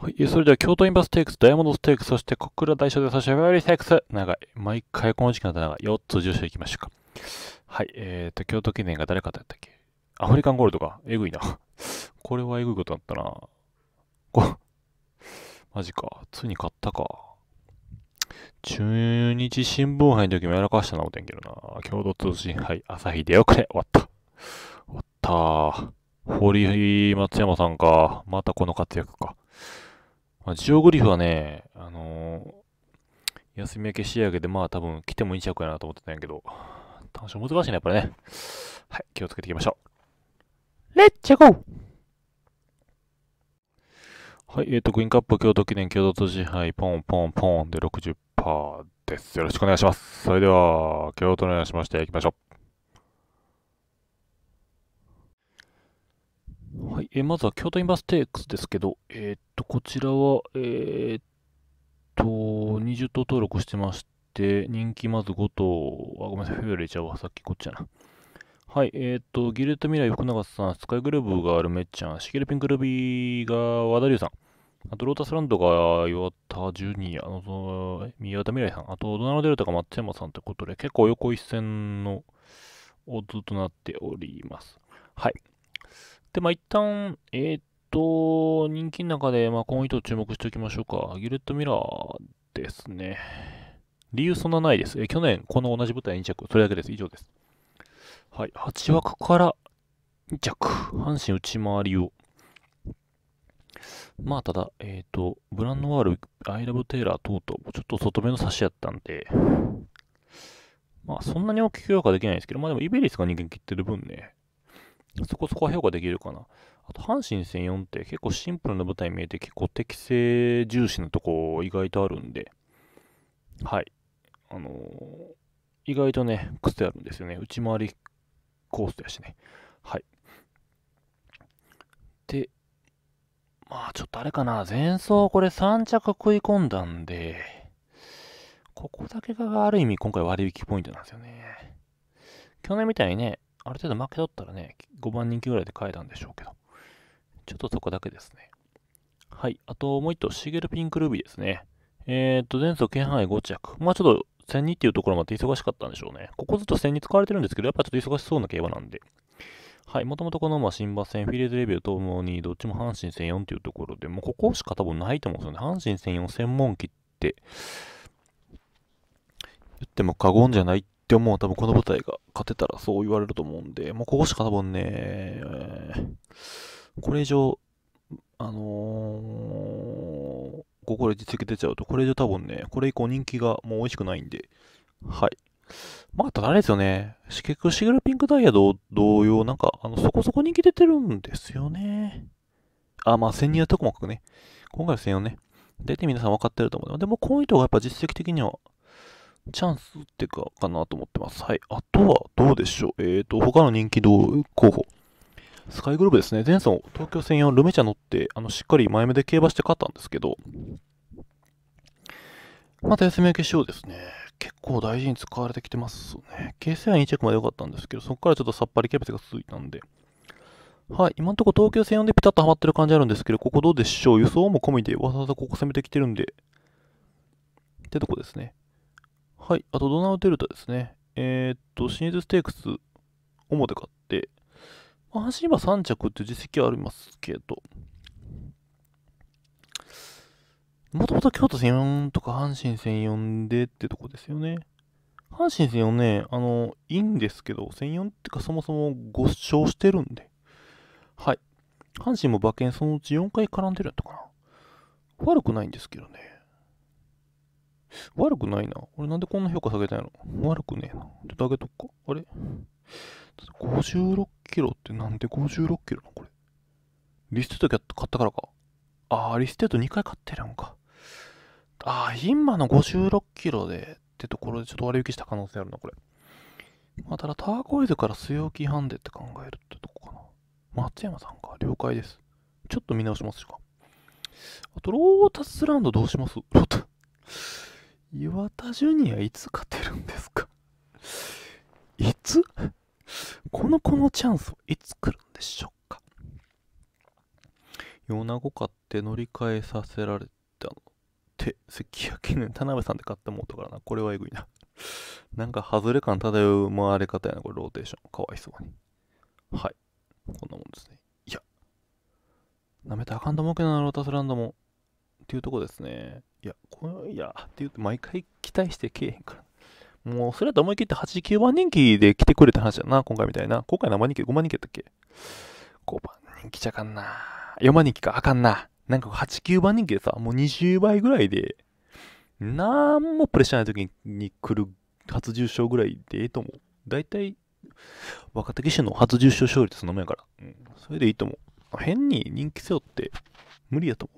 はい。それでは、京都インバステークス、ダイヤモンドステークス、そして小倉大賞で、そしてフェリーステークス。長い。毎回この時期の長い。4つ住所いきましょうか。はい。えっ、ー、と、京都記念が誰かだったっけアフリカンゴールドか。えぐいな。これはえぐいことだったな。こマジか。ついに買ったか。中日新聞杯の時もやらかしたな、おてんけどな。共同通信杯、朝日出遅れ。終わった。終わった。堀松山さんか。またこの活躍か。まあ、ジオグリフはね、あのー、休み明け仕上げで、まあ多分来てもいいんちゃうかなと思ってたんやけど、多少難しいね、やっぱりね。はい、気をつけていきましょう。レッツゴーはい、えっ、ー、と、グリーンカップ京都記念共同支配、ポンポンポンで60%です。よろしくお願いします。それでは、京都のいしまして行きましょう。はい、えまずは京都インバーステークスですけど、えー、っと、こちらは、えー、っと、20頭登録してまして、人気まず5頭、あ、ごめんなさい、フェブレちゃうわ、さっきこっちやな。はい、えー、っと、ギルト未来、福永さん、スカイグルーブがアルメッチャン、シゲルピンクルビーが和田龍さん、あとロータスランドが岩田ジュニア、のそ宮田未来さん、あとドナルデルタが松山さんってことで、結構横一線のオッズとなっております。はい。で、まあ、一旦、えー、っと、人気の中で、まあ、この糸注目しておきましょうか。ギルットミラーですね。理由そんなないです。え去年、この同じ舞台2着。それだけです。以上です。はい。8枠から2着。阪神内回りを。まあ、ただ、えっ、ー、と、ブランノワール、アイラブ・テイラー等々、ちょっと外目の差しやったんで、まあ、そんなに大きく評価できないですけど、まあでも、イベリスが人間切ってる分ね、そこそこ評価できるかな。あと、阪神戦4って結構シンプルな舞台見えて、結構適正重視のとこ意外とあるんで、はい。あのー、意外とね、癖あるんですよね。内回りコースやしね。はい。で、まあちょっとあれかな。前走これ3着食い込んだんで、ここだけがある意味今回割引ポイントなんですよね。去年みたいにね、ある程度負けとったらね、5番人気ぐらいで買えたんでしょうけど、ちょっとそこだけですね。はい。あと、もう一頭、シゲルピンクルビーですね。えっ、ー、と、前走、圏範囲5着。まあちょっと、1002 0っていうところまで忙しかったんでしょうね。ここずっと1 0 0 0人使われてるんですけど、やっぱちょっと忙しそうな競馬なんで。はい。もともとこの、まあ、新馬戦、フィレーズレビューともに、どっちも阪神1004っていうところで、もうここしか多分ないと思うんですよね。阪神1004専門機って、言っても過言じゃないってって思う多分この舞台が勝てたらそう言われると思うんで、もうここしか多分ね、これ以上、あのー、ここで実績出ちゃうと、これ以上多分ね、これ以降人気がもう美味しくないんで、はい。まあ、ただあれですよね。結局、シグルピンクダイヤ同様、なんか、あの、そこそこ人気出てるんですよね。あ、まあ、潜入は特目ね。今回は専用ね。大体皆さん分かってると思う。でも、こういう人がやっぱ実績的には、チャンスってか、かなと思ってます。はい。あとは、どうでしょう。えっ、ー、と、他の人気候補。スカイグループですね。前走、東京専用ルメチャ乗って、あの、しっかり前目で競馬して勝ったんですけど、また休み明けしようですね。結構大事に使われてきてますね。形勢は2着まで良かったんですけど、そこからちょっとさっぱりキャベツが続いたんで。はい、今んとこ東京戦4でピタッとハマってる感じあるんですけど、ここどうでしょう。輸送も込みでわざわざここ攻めてきてるんで、ってとこですね。はい。あと、ドナウ・デルタですね。えー、っと、シズンステークス、表買って、まあ、走れは3着って実績はありますけど、もともと京都戦4とか阪神戦4でってとこですよね。阪神戦4ね、あの、いいんですけど、戦4ってかそもそも5勝してるんで、はい。阪神も馬券そのうち4回絡んでるんやったかな。悪くないんですけどね。悪くないな。俺なんでこんな評価下げたんやろ。悪くねえな。ちょっと上げとくか。あれ ?56 キロってなんで56キロなこれ。リステート買ったからか。あー、リステート2回買ってるんか。あー、今の56キロでってところでちょっと割り引きした可能性あるな、これ。まあ、ただターコイズから据え置きハンデって考えるってとこかな。松山さんか。了解です。ちょっと見直しますしか。あと、ロータスランドどうしますロータ岩田ジュニアいつ勝てるんですかいつこの子のチャンスいつ来るんでしょうか米子買って乗り換えさせられたのって関谷記田辺さんで買ったもうたからなこれはえぐいななんか外れ感漂う回れ方やなこれローテーションかわいそうにはいこんなもんですねいやなめたあかんと思うけどなロータスランドもっていうとこですねいや、こいや、って言うと毎回期待してけえへんから。もう、それだと思い切って89番人気で来てくれた話だな、今回みたいな。今回何番人気 ?5 番人気やったっけ ?5 番人気ちゃかんな。4番人気か、あかんな。なんか8、9番人気でさ、もう20倍ぐらいで、なんもプレッシャーない時に来る初重賞ぐらいでええと思う。大体、若手技師の初重賞勝率のまやから、うん。それでいいと思う。変に人気背負って無理やと思う。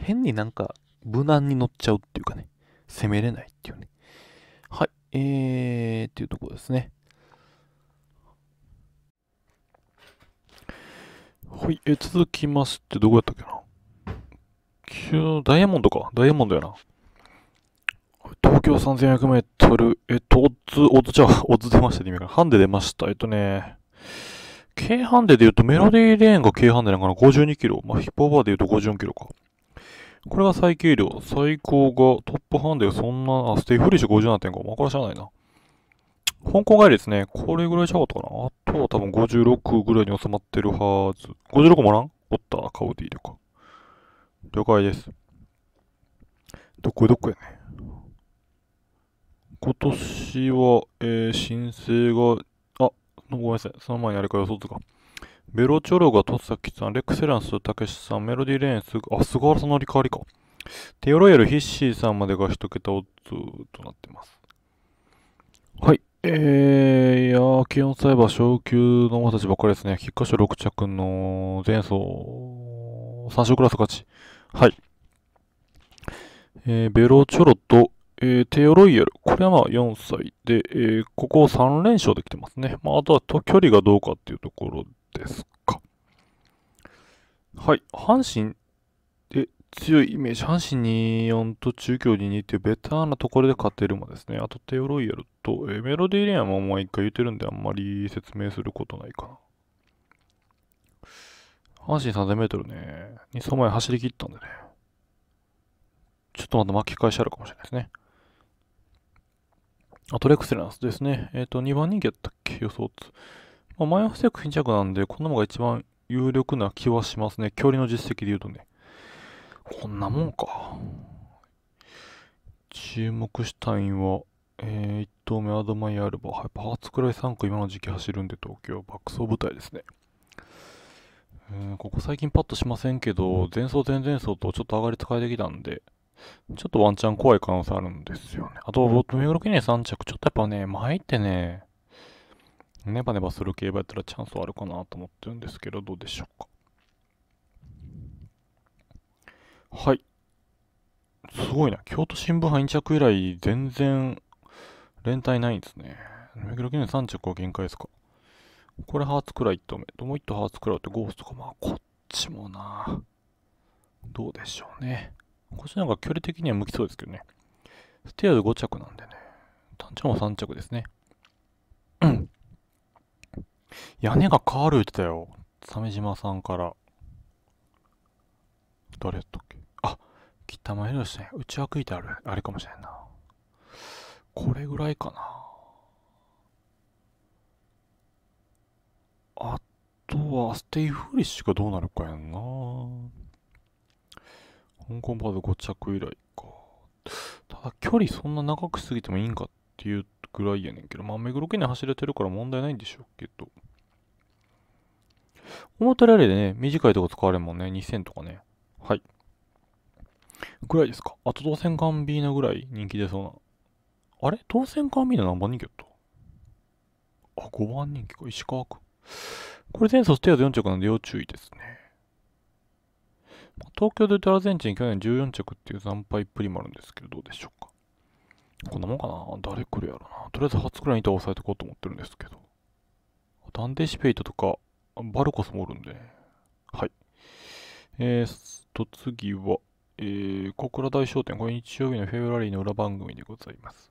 変になんか無難に乗っちゃうっていうかね、攻めれないっていうね。はい、えー、っていうところですね。はい、えー、続きまして、どこやったっけなダイヤモンドか。ダイヤモンドやな。東京3400メートル、えっと、オッズ、オッズじゃあ、オッズ出ましたね、今から。ハンデ出ました。えっとね、軽ハンデで言うとメロディーレーンが軽ハンデなのかな ?52 キロ。まあ、ヒップオーバーで言うと54キロか。これが最軽量。最高がトップハンデがそんな、あ、ステイフリッシュ57.5。まあ、から知らないな。香港帰りですね。これぐらいちゃうかったかな。あとは多分56ぐらいに収まってるはず。56もらんおった、カウディとか。了解です。どこいどこやね。今年は、えー、申請が、あ、ごめんなさい。その前にあれか予想図か。ベロチョロがトサキさん、レクセランス、たけしさん、メロディーレーンす、あ、菅原さんのりかわりか。テオロエル、ヒッシーさんまでが一桁オッズとなってます。はい。えー、いやー、気温さえバ昇級の者たちばっかりですね。菊箇所6着の前走、3勝クラス勝ち。はい。えー、ベロチョロと、えー、テオロイヤル。これはまあ4歳で、えー、ここ3連勝できてますね。まあ、あとはと距離がどうかっていうところですか。はい。阪神で強いイメージ。阪神2、4と中京に2っていうベターなところで勝てるもですね。あとテオロイヤルと、えー、メロディーレアも毎回言ってるんであんまり説明することないかな。阪神3000メートルね。2走前走り切ったんでね。ちょっとまた巻き返しあるかもしれないですね。アトレックスランスですね。えっ、ー、と、2番人気やったっけ予想つ。まあ、マイナス100貧なんで、こんなもんが一番有力な気はしますね。距離の実績で言うとね。こんなもんか。注目したいんは、えー、1投目アドマイアルバ。はい、パーツくらい3区今の時期走るんで東京。爆走部隊ですね。えここ最近パッとしませんけど、前走前々走とちょっと上がり使いできたんで、ちょっとワンチャン怖い可能性あるんですよね。あと、目黒記念3着、ちょっとやっぱね、前ってね、ネバネバする競馬やったらチャンスはあるかなと思ってるんですけど、どうでしょうか。はい。すごいな。京都新聞杯2着以来、全然、連帯ないんですね。目黒記念3着は限界ですか。これハーツくらい1投目。もう1頭ハーツらいウってゴーストか。まあ、こっちもな。どうでしょうね。こっちなんか距離的には向きそうですけどね。ステアーズ5着なんでね。タンチャ3着ですね。屋根が変わる言ってたよ。鮫島さんから。誰やったっけあ、北前のさん。うちは食いてある。あれかもしれんな。これぐらいかな。あとは、ステイフーリッシュがどうなるかやんな。香港バード5着以来か。ただ距離そんな長く過ぎてもいいんかっていうぐらいやねんけど、まあ目黒県に走れてるから問題ないんでしょうけど。思ったよりでね、短いとこ使われるもんね、2000とかね。はい。ぐらいですか。あと、当選カンビーナぐらい人気出そうな。あれ当選カンビーナ何番人気やったあ、5番人気か。石川区これ前走ステアズ4着なんで要注意ですね。東京で言ラアルゼンチン去年14着っていう惨敗っぷりもあるんですけど、どうでしょうか。こんなもんかな誰来るやろな。とりあえず初くらいに倒押さえてこうと思ってるんですけど。ダンデシペイトとか、バルコスもおるんで、はい。えー、と、次は、えー、小倉大商店。これ日曜日のフェブラリーの裏番組でございます。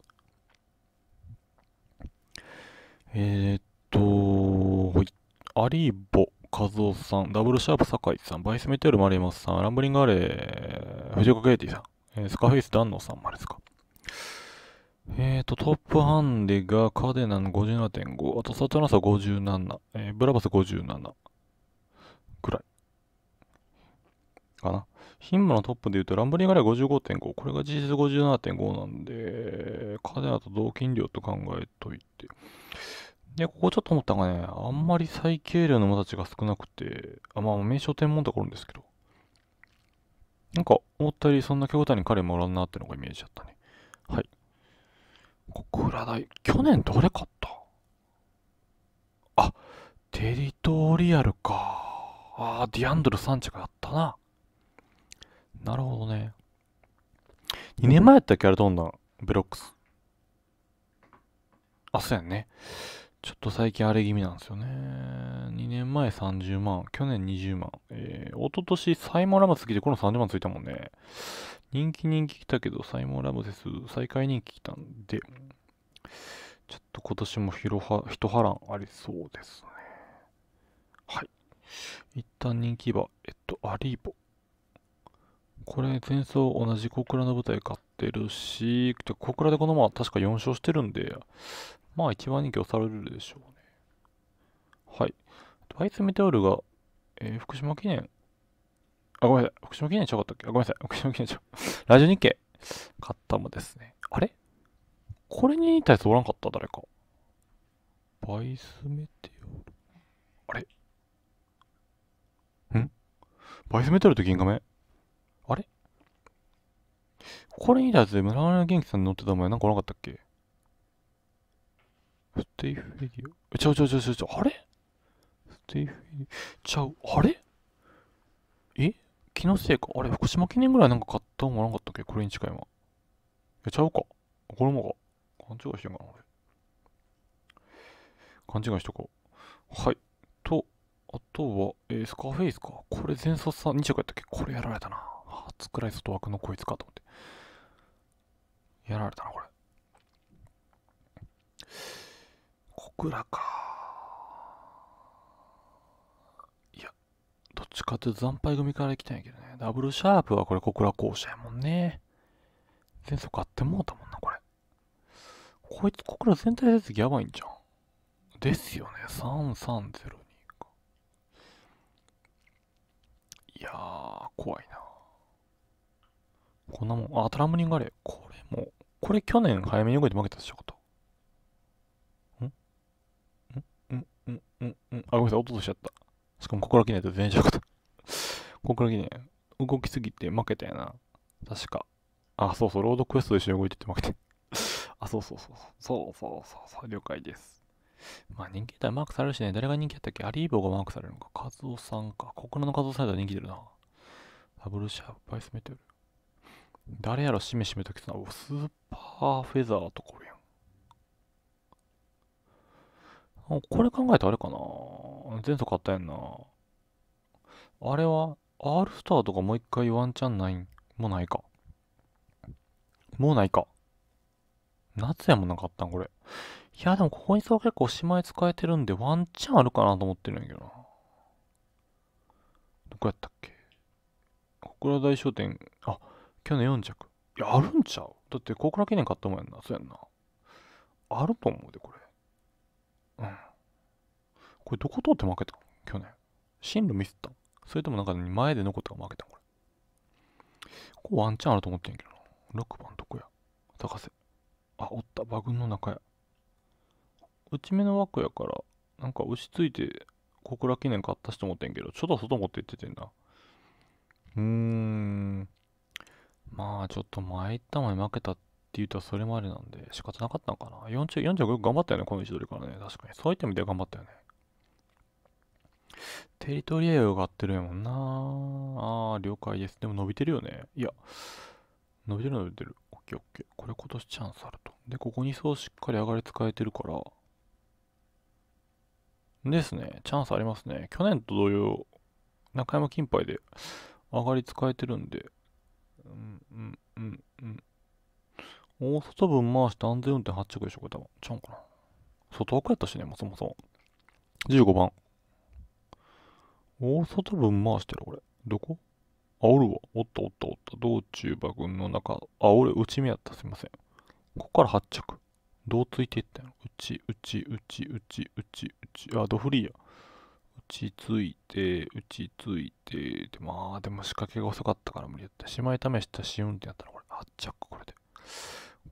えー、っと、はい。アリーボ、和夫さん、ダブルシャープ酒井さん、バイスメテオルマリマスさん、ランブリンガーレー、藤岡ゲイティさん、えー、スカフェイスダンノさんまでですか。えっ、ー、と、トップハンデがカデナの57.5、あとサトナサ57、えー、ブラバス57くらいかな。ヒンマのトップで言うと、ランブリンガレー55.5、これが事実57.5なんで、カデナと同金量と考えといて。で、ここちょっと思ったのがね、あんまり再計量の馬たちが少なくて、あ、まあ、名称天文とかあるんですけど、なんか、思ったよりそんな手応えに彼もおらんなってのがイメージだったね。はい。小倉大、去年どれ買ったあ、テリトリアルか。ああ、ディアンドル3着あったな。なるほどね。2年前やったっけあれどんなベロックス。あ、そうやんね。ちょっと最近荒れ気味なんですよね。2年前30万、去年20万。えー、一昨年サイモン・ラムス来てこの30万ついたもんね。人気人気来たけど、サイモン・ラムセス最下位人気来たんで、ちょっと今年もひは、一波乱ありそうですね。はい。一旦人気は、えっと、アリーボ。これ、前走同じ小倉の舞台買ってるし、小倉でこのまま確か4勝してるんで、まあ一番人気押されるでしょうね。はい。アイスメテオールが、えー、福島記念、あ、ごめんなさい。福島記念ちゃかったっけあ、ごめんなさい。福島記念ちゃ ラジオ日経、買ったもですね。あれこれに似たやつおらんかった誰か。バイスメテオール。あれんバイスメテオールと銀亀あれこれに似たやつで村上元気さんに乗ってた前なんかおらんかったっけステイフィオ。ちゃうちゃうちゃうちゃうちゃう。あれステイフィオ。ちゃう。あれえ気のせいか。あれ福島記念ぐらいなんか買ったんもなかったっけこれに近いん。え、ちゃうか。これもか。勘違いしてんかな、俺。勘違いしとこう。はい。と、あとは、えー、スカーフェイスか。これ前奏さん2着やったっけこれやられたな。初くらい外枠のこいつかと思って。やられたな、これ。クかいやどっちかって惨敗組から来たんやけどねダブルシャープはこれ小倉校舎やもんね前奏買ってもうたもんなこれこいつ小倉全体成やばいんじゃんですよね3302かいやー怖いなこんなもんあトラムリンガあれこれもこれ去年早めに動いて負けたっしょことうんうん。あ、ごめんなさい、落としちゃった。しかもここから来ないと全然ちゃった。ここから来ない。動きすぎて負けたやな。確か。あ、そうそう、ロードクエストで一緒に動いてて負けて。あ、そうそうそう。そうそうそうそう、了解です。まあ人気だマークされるしね、誰が人気やったっけアリーボがマークされるのか。カズオさんか。国のカズオサイドは人気出るな。ダブルシャープ、バイスメテル。誰やろ、しめしめときたな。スーパーフェザーとこれやん。これ考えたらあれかな前作あったやんな。あれは、R スターとかもう一回ワンチャンないんもないか。もうないか。夏やもなかったん、これ。いや、でもここにさ、結構おしまい使えてるんで、ワンチャンあるかなと思ってるんやけどな。どこやったっけ小倉大商店、あ、去年4着。いや、あるんちゃうだって、小倉記念買ったもんやんな。そうやんな。あると思うで、これ。うん。これどこ通って負けた去年。進路見せたそれともなんか前で残ったが負けたこれ。ここワンチャンあると思ってんけどな。6番どこや高瀬。あ、おった。馬群の中や。内目の枠やから、なんか落ちついて、小倉記念買ったしと思ってんけど、ちょっと外持って行っててんな。うーん。まあ、ちょっと前行った前負けたってて言うとそれまでなんで仕方なかったのかな。4 5よく頑張ったよね、この位置取りからね。確かに。そういった意味では頑張ったよね。テリトリを上がってるやもんなああ、了解です。でも伸びてるよね。いや、伸びてる伸びてる。オッケーオッケー。これ今年チャンスあると。で、ここにそうしっかり上がり使えてるから。ですね。チャンスありますね。去年と同様、中山金杯で上がり使えてるんで。うん、うん、うん、うん、大外分回して安全運転8着でしょ、これ多分。ちゃうんかな。外枠やったしね、もそもそも。15番。大外分回してる、これ。どこあ、おるわ。おったおったおった。道中馬群の中。あ、俺、内目やった。すいません。ここから8着。どうついていったろ。うち、うち、うち、うち、うち、うち。あ、ドフリーや。うちついて、うちついて。で、まあ、でも仕掛けが遅かったから無理やった。しまい試した試運転やったら、これ、8着、これで。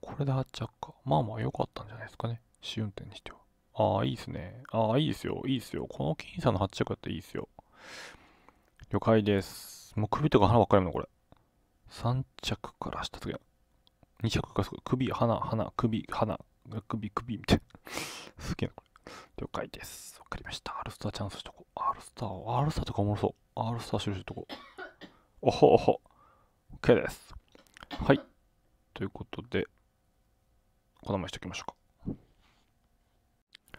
これで8着か。まあまあ良かったんじゃないですかね。試運転にしては。ああ、いいですね。ああ、いいですよ。いいですよ。この金さんの8着だっていいですよ。了解です。もう首とか鼻ばっかりやもんこれ。3着からしたときは。2着かすご首、鼻、鼻、首、鼻、首、首みたいな。好きなこれ。了解です。わかりました。アルスターチャンスしとこう。アルスターアルスターとかおもろそう。アルスター印しとこう。おほおほ。OK です。はい。ということで、この前しときましょうか。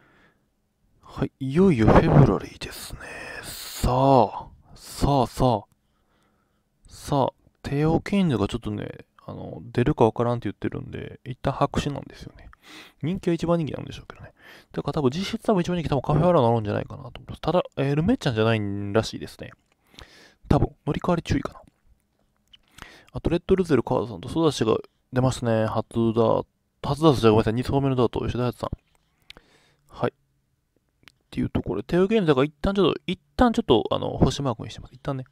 はい、いよいよフェブラリーですね。さあ、さあさあ、さあ、テオキンがちょっとね、あの、出るかわからんって言ってるんで、一旦白紙なんですよね。人気は一番人気なんでしょうけどね。だから多分実質多分一番人気多分カフェアラになるんじゃないかなと思います。ただ、えー、ルメイちゃんじゃないらしいですね。多分、乗り換わり注意かな。あと、レッドルゼルカードさんとソダシが出ますね。初ダー初だじゃごめんなさい、2層目のだと吉田やつさん。はい。っていうところ、テオゲームだから一旦ちょっと、一旦ちょっと、あの、星マークにしてます。一旦ね。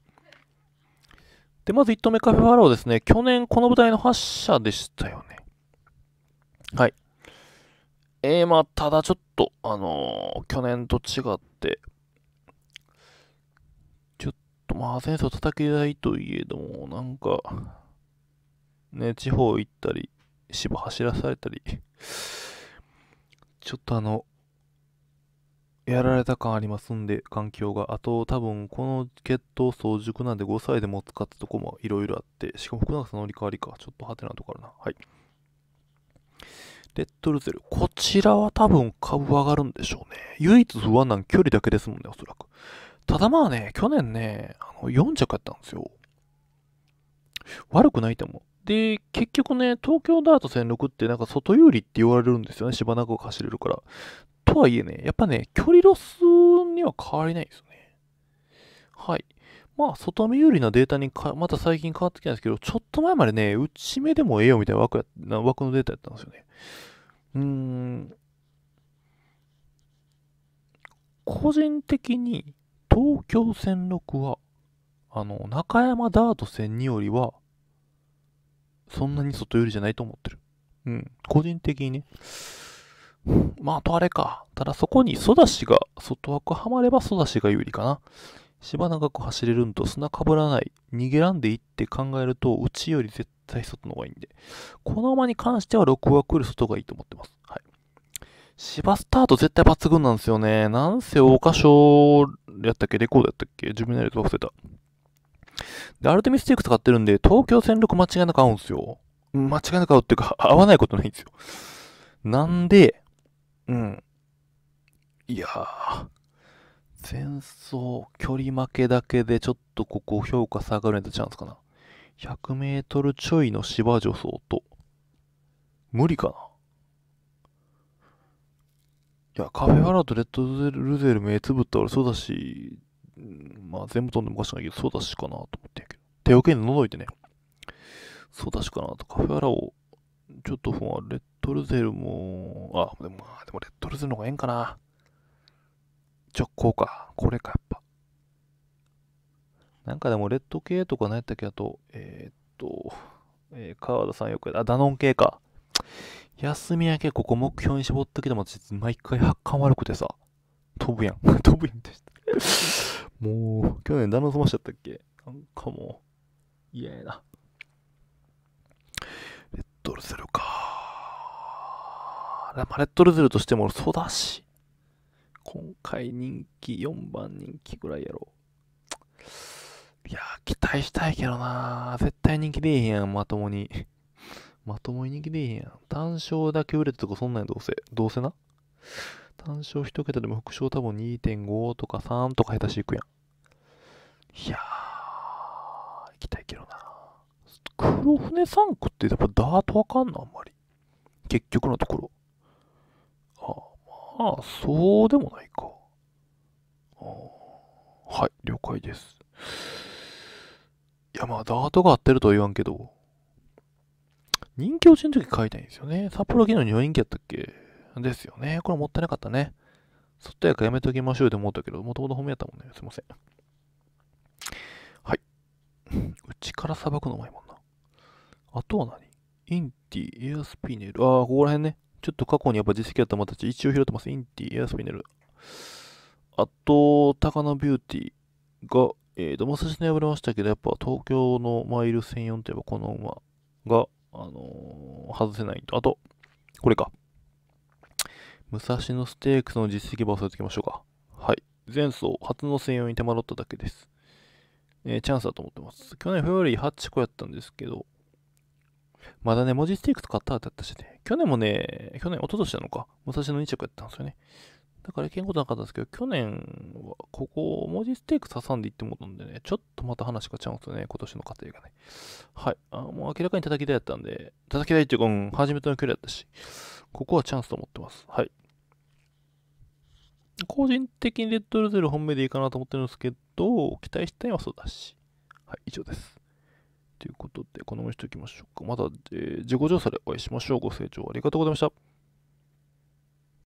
で、まず1投目カフェファローですね。去年この舞台の発射でしたよね。はい。えー、まあ、ただちょっと、あのー、去年と違って、ちょっと、まあ、戦争を叩きたいといえども、なんか、ね、地方行ったり、芝走らされたり、ちょっとあの、やられた感ありますんで、環境が。あと、多分、この血糖早熟なんで5歳でも使ったとこもいろいろあって、しかも福永さん乗り換わりか。ちょっとハテナとこあるな。はい。レッドルゼル。こちらは多分株上がるんでしょうね。唯一不安なん距離だけですもんね、おそらく。ただまあね、去年ね、あの4着やったんですよ。悪くないと思う。で、結局ね、東京ダート1006ってなんか外有利って言われるんですよね。芝らく走れるから。とはいえね、やっぱね、距離ロスには変わりないですよね。はい。まあ、外見有利なデータにか、また最近変わってきたんですけど、ちょっと前までね、内目でもええよみたいな枠や枠のデータやったんですよね。うーん。個人的に、東京0 6は、あの、中山ダート1 0 0 2よりは、そんなに外寄りじゃないと思ってる。うん。個人的にね。まあ、あとあれか。ただそこにソダシが、外枠はまればソダシが有利かな。芝長く走れるんと砂かぶらない。逃げらんでいって考えると、うちより絶対外の方がいいんで。この馬に関しては6枠より外がいいと思ってます。はい。芝スタート絶対抜群なんですよね。なんせ桜箇所、やったっけレコードやったっけ自分のやつ忘れた。で、アルテミステック使ってるんで、東京戦力間違いなく合うんすよ。間違いなく合うっていうか、合わないことないんですよ。なんで、うん。いやー、前走距離負けだけでちょっとここ評価下がるんとチャンスかな。100メートルちょいの芝助走と、無理かな。いや、カフェファラとレッドルゼル目つぶったらそうだし、まあ全部飛んでもおかしくないけど、ソダシかなと思ってけど。手をけに覗いてね、ソダシかなと、カフェアラを、ちょっとほんレッドルゼルも、あ、でも、でもレッドルゼルの方がええんかな。直行か。これか、やっぱ。なんかでも、レッド系とか何やったっけあと、えー、っと、えー、川田さんよくあ、ダノン系か。休み明け、ここ目標に絞ったけども、毎回発感悪くてさ、飛ぶやん。飛ぶやんって。もう、去年旦那飛ばしちゃったっけなんかもう、嫌やな。レッドルゼルか。まレッドルゼルとしてもそうだし。今回人気4番人気ぐらいやろ。いや期待したいけどな絶対人気出えへんやん、まともに。まともに人気出えへんやん。単勝だけ売れてとかそんなんどうせ。どうせな。3勝1桁でも副賞多分2.5とか3とか下手していくやん。いやー、行きたいけどな。黒船3区ってやっぱダートわかんのあんまり。結局のところ。ああ、まあ、そうでもないか。はい、了解です。いや、まあ、ダートが合ってるとは言わんけど、人気落ちの時書いたいんですよね。札幌昨の4人気やったっけですよね。これもったいなかったね。そっとやかやめときましょうって思ったけど、もともと褒めやったもんね。すいません。はい。うちからさばくのうまいもんな。あとは何インティ、エアスピネル。ああ、ここら辺ね。ちょっと過去にやっぱ実績あったまたち一応拾ってます。インティ、エアスピネル。あと、高野ビューティーが、えーと、武ネに破れましたけど、やっぱ東京のマイル1004といえばこの馬が、あのー、外せないと。あと、これか。武蔵野ステークスの実績バををえておきましょうか。はい。前走、初の専用に手間取っただけです。えー、チャンスだと思ってます。去年フ冬リー8個やったんですけど、まだね、文字ステークス買ったってやったしね、去年もね、去年、一昨年なのか、武蔵野2着やったんですよね。だからいけんことなかったんですけど、去年はここ、文字ステーク挟んでいってもったんでね、ちょっとまた話がちゃうんですよね、今年の過程がね。はい。あもう明らかに叩き台やったんで、叩き台っていうか、うん、初めての距離だったし、ここはチャンスと思ってます。はい。個人的にレッドルゼル本命でいいかなと思ってるんですけど、期待したいはそうだし。はい、以上です。ということで、このままにしておきましょうか。また、えー、自己調査でお会いしましょう。ご清聴ありがとうございました。